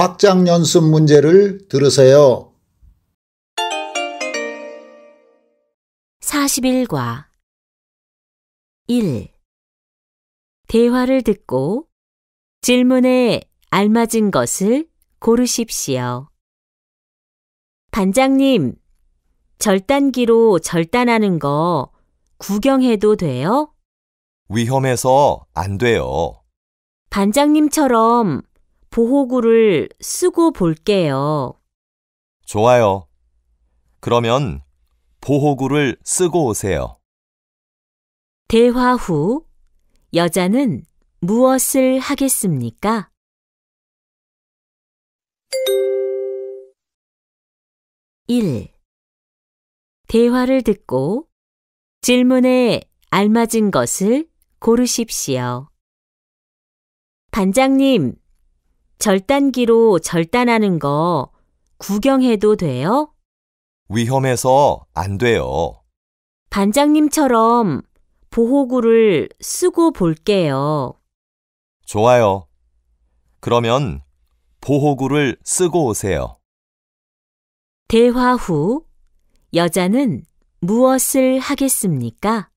확장 연습 문제를 들으세요. 41과 1. 대화를 듣고 질문에 알맞은 것을 고르십시오. 반장님, 절단기로 절단하는 거 구경해도 돼요? 위험해서 안 돼요. 반장님처럼 보호구를 쓰고 볼게요. 좋아요. 그러면 보호구를 쓰고 오세요. 대화 후 여자는 무엇을 하겠습니까? 일 대화를 듣고 질문에 알맞은 것을 고르십시오. 반장님, 절단기로 절단하는 거 구경해도 돼요? 위험해서 안 돼요. 반장님처럼 보호구를 쓰고 볼게요. 좋아요. 그러면 보호구를 쓰고 오세요. 대화 후 여자는 무엇을 하겠습니까?